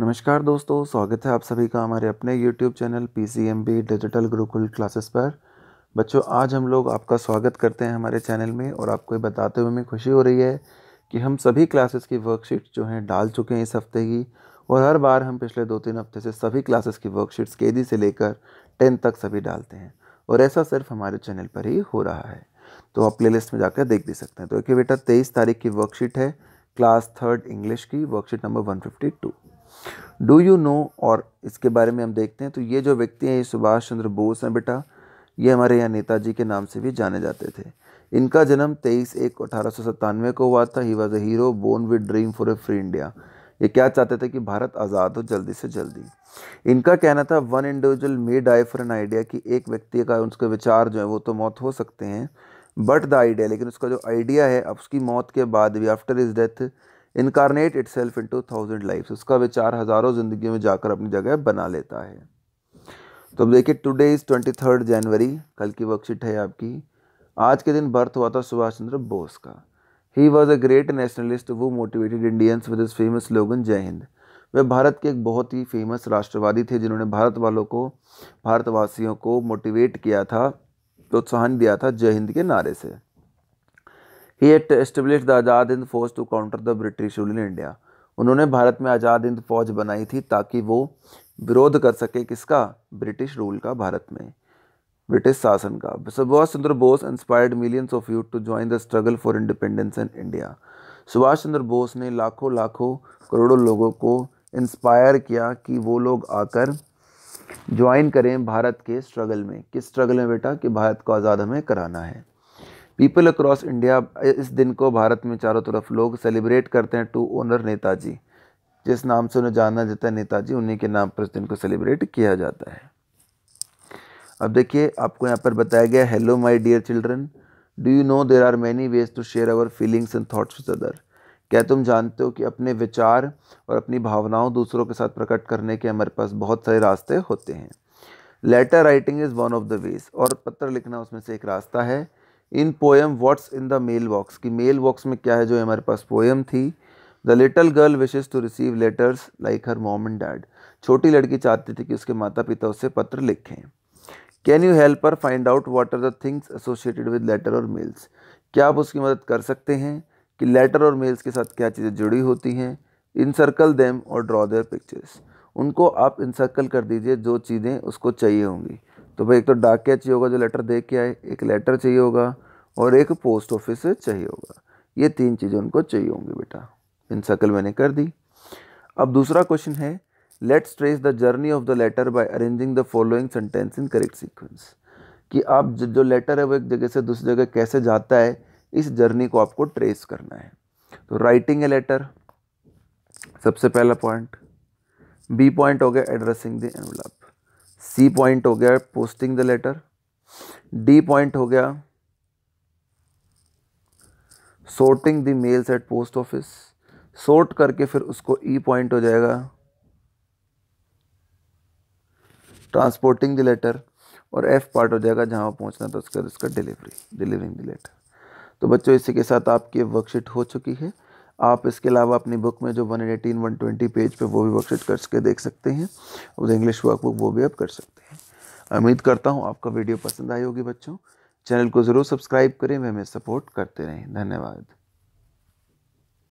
नमस्कार दोस्तों स्वागत है आप सभी का हमारे अपने YouTube channel P C M B digital Gurukul classes पर बच्चों आज हम लोग आपका स्वागत करते हैं हमारे चैनल में और आपको ये बताते हुए हमें खुशी हो रही है कि हम सभी क्लासेस की वर्कशीट जो हैं डाल चुके हैं इस हफ्ते की और हर बार हम पिछले दो तीन हफ्ते से सभी क्लासेस की वर्कशीट्स के से लेकर टेंथ तक सभी डालते हैं और ऐसा सिर्फ हमारे चैनल पर ही हो रहा है तो आप प्ले में जाकर देख भी सकते हैं तो एक बेटा तेईस तारीख की वर्कशीट है क्लास थर्ड इंग्लिश की worksheet number one do you know और इसके बारे में हम देखते हैं तो ये जो व्यक्ति हैं ये सुभाष चंद्र बोस हैं बेटा ये हमारे यहाँ नेताजी के नाम से भी जाने जाते थे इनका जन्म 23 एक अठारह को हुआ था he was a hero born with dream for a free India ये क्या चाहते थे कि भारत आज़ाद हो जल्दी से जल्दी इनका कहना था one individual may die for an idea कि एक व्यक्ति का उसके विचार जो है वो तो मौत हो सकते हैं बट द आइडिया लेकिन उसका जो आइडिया है अब उसकी मौत के बाद भी after his death incarnate itself into thousand life उसका विचार हज़ारों ज़िंदगी में जाकर अपनी जगह बना लेता है तो अब देखिए today is twenty third January कल की वर्कशीट है आपकी आज के दिन बर्थ हुआ था सुभाष चंद्र बोस का he was a great nationalist who motivated Indians with famous slogan Jai Hind वे भारत के एक बहुत ही फेमस राष्ट्रवादी थे जिन्होंने भारत वालों को भारतवासियों को मोटिवेट किया था प्रोत्साहन दिया था जय हिंद के नारे से he at establish the Azad Hind Fauj to counter the British rule in India उन्होंने भारत में आज़ाद हिंद फौज बनाई थी ताकि वो विरोध कर सके किसका ब्रिटिश रूल का भारत में ब्रिटिश शासन का Subhash Chandra Bose inspired millions of youth to join the struggle for independence in India Subhash Chandra Bose ने लाखों लाखों करोड़ों लोगों को इंस्पायर किया कि वो लोग आकर ज्वाइन करें भारत के स्ट्रगल में किस स्ट्रगल में बेटा कि भारत को आज़ाद हमें कराना है पीपल अक्रॉस इंडिया इस दिन को भारत में चारों तरफ लोग सेलिब्रेट करते हैं टू ओनर नेताजी जिस नाम से उन्हें जाना जाता है नेताजी उन्हीं के नाम पर इस दिन को सेलिब्रेट किया जाता है अब देखिए आपको यहाँ पर बताया गया hello my dear children do you know there are many ways to share our feelings and thoughts with other क्या तुम जानते हो कि अपने विचार और अपनी भावनाओं दूसरों के साथ प्रकट करने के हमारे पास बहुत सारे रास्ते होते हैं letter writing is one of the ways और पत्र लिखना उसमें से एक रास्ता है in poem what's in the mail box कि मेल बॉक्स में क्या है जो हमारे पास पोएम थी the little girl wishes to receive letters like her mom and dad छोटी लड़की चाहती थी कि उसके माता पिता उससे पत्र लिखें can you help her find out what are the things associated with letter और मेल्स क्या आप उसकी मदद कर सकते हैं कि लेटर और मेल्स के साथ क्या चीज़ें जुड़ी होती हैं इन सर्कल देम और ड्रॉ देयर पिक्चर्स उनको आप इंसर्कल कर दीजिए जो चीज़ें उसको चाहिए होंगी तो भाई एक तो डाक क्या चाहिए होगा जो लेटर दे के आए एक लेटर चाहिए होगा और एक पोस्ट ऑफिस चाहिए होगा ये तीन चीज़ें उनको चाहिए होंगी बेटा इन शक्ल मैंने कर दी अब दूसरा क्वेश्चन है let's trace the journey of the letter by arranging the following sentence in correct sequence कि आप जो लेटर है वो एक जगह से दूसरी जगह कैसे जाता है इस जर्नी को आपको ट्रेस करना है तो राइटिंग ए लेटर सबसे पहला पॉइंट बी पॉइंट हो गया addressing the envelope C point हो गया posting the letter D point हो गया sorting the mails at post office sort करके फिर उसको ई e पॉइंट हो जाएगा ट्रांसपोर्टिंग द लेटर और एफ पार्ट हो जाएगा वो पहुंचना था उसका उसका डिलीवरी डिलीवरिंग द लेटर तो बच्चों इसी के साथ आपकी वर्कशीट हो चुकी है आप इसके अलावा अपनी बुक में जो 118 120 पेज पे वो भी वर्कशीट करके देख सकते हैं और इंग्लिश वर्कबुक वो भी आप कर सकते हैं उम्मीद करता हूँ आपका वीडियो पसंद आई होगी बच्चों चैनल को ज़रूर सब्सक्राइब करें वे हमें सपोर्ट करते रहें धन्यवाद